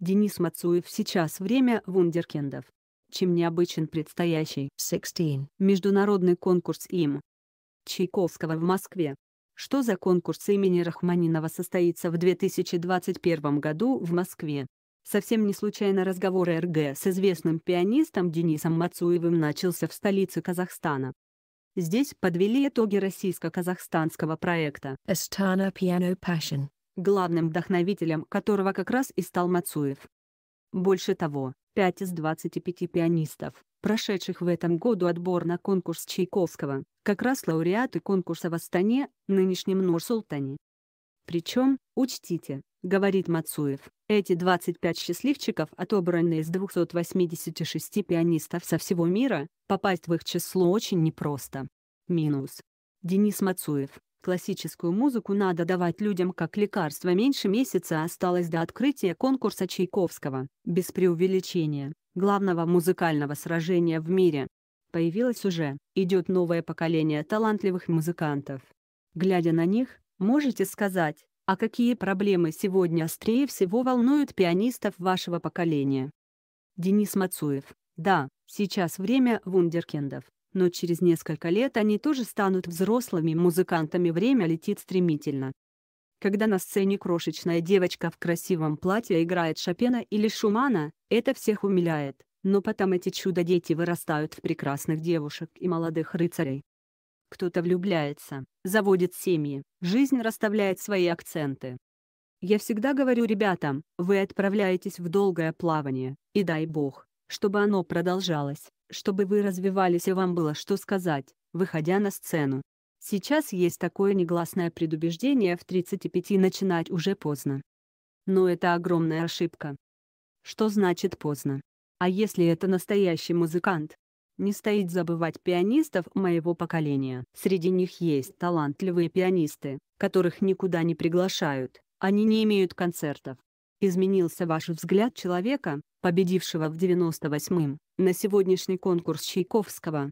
Денис Мацуев сейчас время вундеркендов. Чем необычен предстоящий 16. международный конкурс им Чайковского в Москве. Что за конкурс имени Рахманинова состоится в 2021 году в Москве? Совсем не случайно разговор РГ с известным пианистом Денисом Мацуевым начался в столице Казахстана. Здесь подвели итоги российско-казахстанского проекта «Astana Piano Passion» главным вдохновителем которого как раз и стал Мацуев. Больше того, 5 из 25 пианистов, прошедших в этом году отбор на конкурс Чайковского, как раз лауреаты конкурса в Астане, нынешнем Нур-Султане. Причем, учтите, говорит Мацуев, эти 25 счастливчиков, отобранные из 286 пианистов со всего мира, попасть в их число очень непросто. Минус. Денис Мацуев, Классическую музыку надо давать людям как лекарство. Меньше месяца осталось до открытия конкурса Чайковского, без преувеличения, главного музыкального сражения в мире. Появилось уже, идет новое поколение талантливых музыкантов. Глядя на них, можете сказать, а какие проблемы сегодня острее всего волнуют пианистов вашего поколения? Денис Мацуев. Да, сейчас время вундеркендов но через несколько лет они тоже станут взрослыми музыкантами, время летит стремительно. Когда на сцене крошечная девочка в красивом платье играет Шопена или Шумана, это всех умиляет, но потом эти чудо-дети вырастают в прекрасных девушек и молодых рыцарей. Кто-то влюбляется, заводит семьи, жизнь расставляет свои акценты. Я всегда говорю ребятам, вы отправляетесь в долгое плавание, и дай бог, чтобы оно продолжалось, чтобы вы развивались и вам было что сказать, выходя на сцену. Сейчас есть такое негласное предубеждение в 35 начинать уже поздно. Но это огромная ошибка. Что значит поздно? А если это настоящий музыкант? Не стоит забывать пианистов моего поколения. Среди них есть талантливые пианисты, которых никуда не приглашают, они не имеют концертов, изменился ваш взгляд человека, победившего в 98-м, на сегодняшний конкурс Чайковского?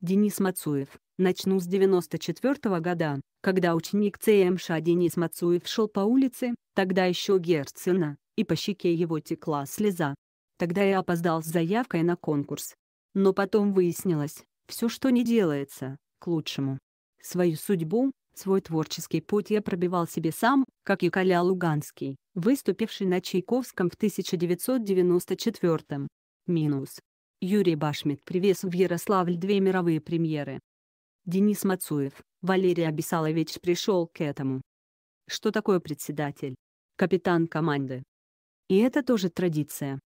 Денис Мацуев. Начну с 94 -го года, когда ученик ЦМШ Денис Мацуев шел по улице, тогда еще Герцена, и по щеке его текла слеза. Тогда я опоздал с заявкой на конкурс. Но потом выяснилось, все что не делается, к лучшему. Свою судьбу, свой творческий путь я пробивал себе сам, как и Коля Луганский выступивший на Чайковском в 1994 Минус. Юрий Башмет привез в Ярославль две мировые премьеры. Денис Мацуев, Валерий Абисалович пришел к этому. Что такое председатель? Капитан команды. И это тоже традиция.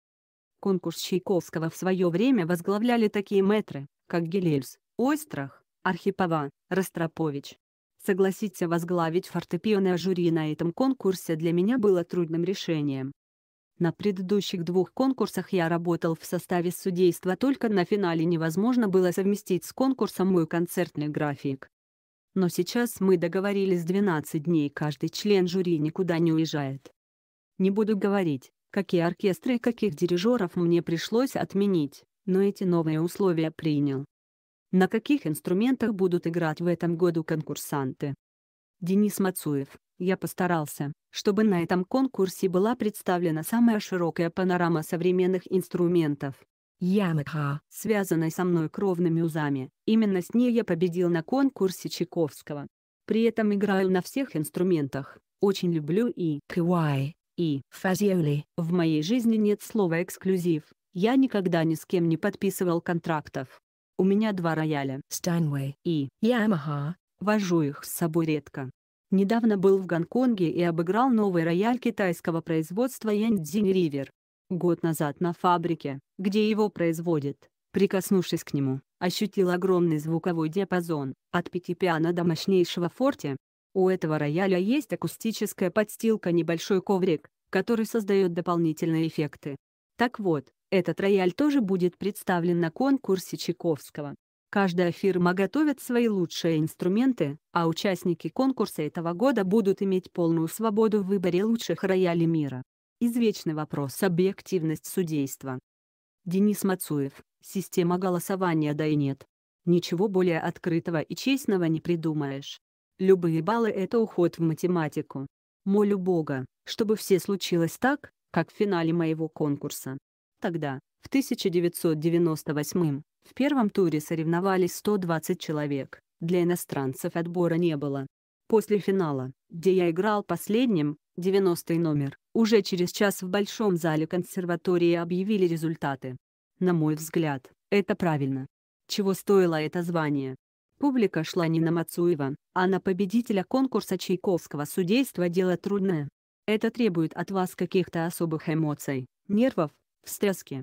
Конкурс Чайковского в свое время возглавляли такие мэтры, как Гелельс, Ойстрах, Архипова, Ростропович, Согласиться возглавить фортепиано жюри на этом конкурсе для меня было трудным решением. На предыдущих двух конкурсах я работал в составе судейства, только на финале невозможно было совместить с конкурсом мой концертный график. Но сейчас мы договорились 12 дней, каждый член жюри никуда не уезжает. Не буду говорить, какие оркестры и каких дирижеров мне пришлось отменить, но эти новые условия принял. На каких инструментах будут играть в этом году конкурсанты? Денис Мацуев, я постарался, чтобы на этом конкурсе была представлена самая широкая панорама современных инструментов. Ямаха, связанной со мной кровными узами, именно с ней я победил на конкурсе Чайковского. При этом играю на всех инструментах, очень люблю и квай, и фазиоли. В моей жизни нет слова «эксклюзив», я никогда ни с кем не подписывал контрактов. У меня два рояля Steinway и Yamaha. Вожу их с собой редко. Недавно был в Гонконге и обыграл новый рояль китайского производства Янцзинь River. Год назад на фабрике, где его производят, прикоснувшись к нему, ощутил огромный звуковой диапазон, от пятипиано до мощнейшего форте. У этого рояля есть акустическая подстилка небольшой коврик, который создает дополнительные эффекты. Так вот, этот рояль тоже будет представлен на конкурсе Чайковского. Каждая фирма готовит свои лучшие инструменты, а участники конкурса этого года будут иметь полную свободу в выборе лучших роялей мира. Извечный вопрос объективность судейства. Денис Мацуев, система голосования да и нет. Ничего более открытого и честного не придумаешь. Любые баллы — это уход в математику. Молю Бога, чтобы все случилось так, как в финале моего конкурса тогда, в 1998 в первом туре соревновались 120 человек, для иностранцев отбора не было. После финала, где я играл последним, 90 номер, уже через час в Большом зале консерватории объявили результаты. На мой взгляд, это правильно. Чего стоило это звание? Публика шла не на Мацуева, а на победителя конкурса Чайковского Судейство дело трудное. Это требует от вас каких-то особых эмоций, нервов, в стреске.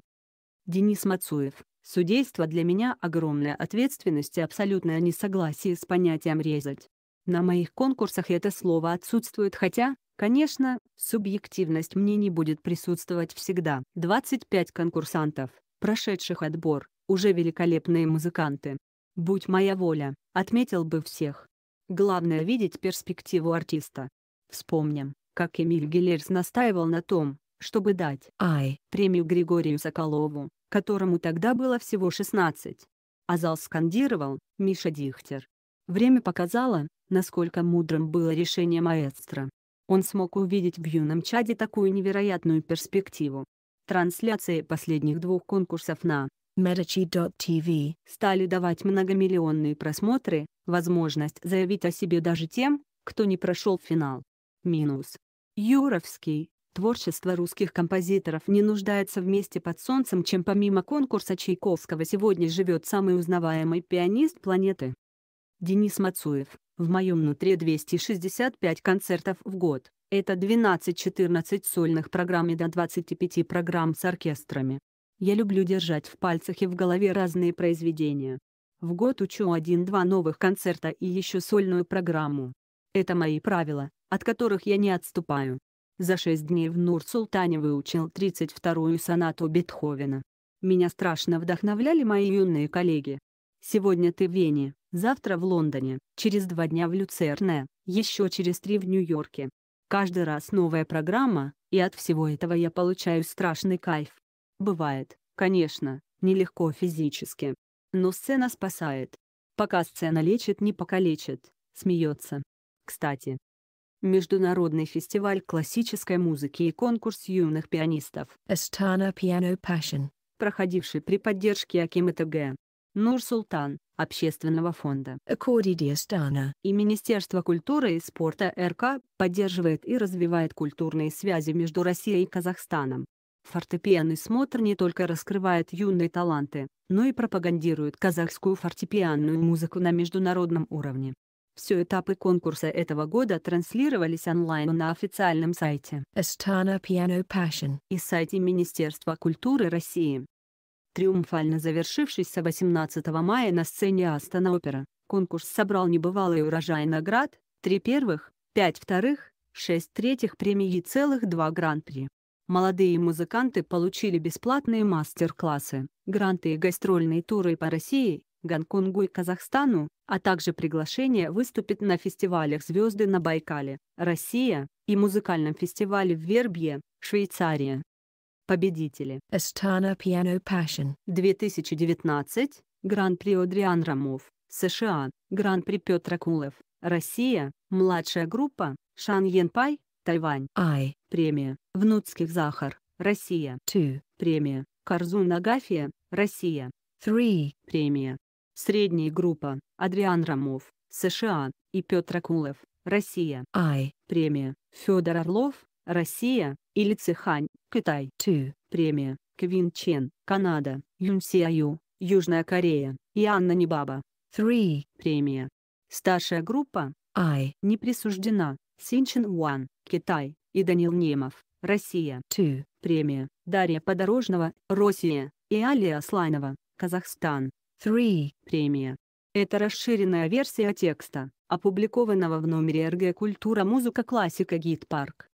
Денис Мацуев. Судейство для меня огромная ответственность и абсолютное несогласие с понятием «резать». На моих конкурсах это слово отсутствует, хотя, конечно, субъективность мнений будет присутствовать всегда. 25 конкурсантов, прошедших отбор, уже великолепные музыканты. Будь моя воля, отметил бы всех. Главное видеть перспективу артиста. Вспомним, как Эмиль Геллерс настаивал на том, чтобы дать Ай премию Григорию Соколову, которому тогда было всего 16. А зал скандировал «Миша Дихтер». Время показало, насколько мудрым было решение маэстро. Он смог увидеть в юном чаде такую невероятную перспективу. Трансляции последних двух конкурсов на Medici.tv стали давать многомиллионные просмотры, возможность заявить о себе даже тем, кто не прошел финал. Минус. Юровский, Творчество русских композиторов не нуждается вместе под солнцем, чем помимо конкурса Чайковского сегодня живет самый узнаваемый пианист планеты. Денис Мацуев. В моем внутри 265 концертов в год. Это 12-14 сольных программ и до 25 программ с оркестрами. Я люблю держать в пальцах и в голове разные произведения. В год учу один-два новых концерта и еще сольную программу. Это мои правила, от которых я не отступаю. За шесть дней в Нур-Султане выучил 32-ю сонату Бетховена. Меня страшно вдохновляли мои юные коллеги. Сегодня ты в Вене, завтра в Лондоне, через два дня в Люцерне, еще через три в Нью-Йорке. Каждый раз новая программа, и от всего этого я получаю страшный кайф. Бывает, конечно, нелегко физически. Но сцена спасает. Пока сцена лечит, не покалечит, смеется. Кстати, международный фестиваль классической музыки и конкурс юных пианистов Astana Piano Passion, проходивший при поддержке Акима ТГ, Нур-Султан, Общественного фонда и Министерства культуры и спорта РК поддерживает и развивает культурные связи между Россией и Казахстаном. Фортепианный смотр не только раскрывает юные таланты, но и пропагандирует казахскую фортепианную музыку на международном уровне. Все этапы конкурса этого года транслировались онлайн на официальном сайте Astana Piano Passion и сайте Министерства культуры России. Триумфально завершившийся 18 мая на сцене Астана Опера, конкурс собрал небывалый урожай наград, три первых, пять вторых, шесть третьих премий и целых два гран-при. Молодые музыканты получили бесплатные мастер-классы, гранты и гастрольные туры по России, Гонконгу и Казахстану, а также приглашение выступить на фестивалях «Звезды на Байкале», «Россия» и музыкальном фестивале в Вербье, Швейцария. Победители. Astana Piano Passion. 2019. Гран-при Одриан Рамов, США. Гран-при Петр Акулов, Россия. Младшая группа. Шан Йен Пай, Тайвань. I. Премия. Внуцких Захар, Россия. 2. Премия. Карзун Агафия, Россия. 3. Премия. Средняя группа – Адриан Рамов, США, и Петр Акулов, Россия. I. Премия Федор Орлов, Россия, или Цихань, Китай. 2. Премия Квин Чен, Канада, Юн Сиаю, Южная Корея, и Анна Небаба. 3. Премия Старшая группа I. Не присуждена Синчен Уан, Китай, и Данил Немов, Россия. 2. Премия Дарья Подорожного, Россия, и Алия Слайнова, Казахстан. 3. Премия. Это расширенная версия текста, опубликованного в номере РГ «Культура музыка классика Гид Парк».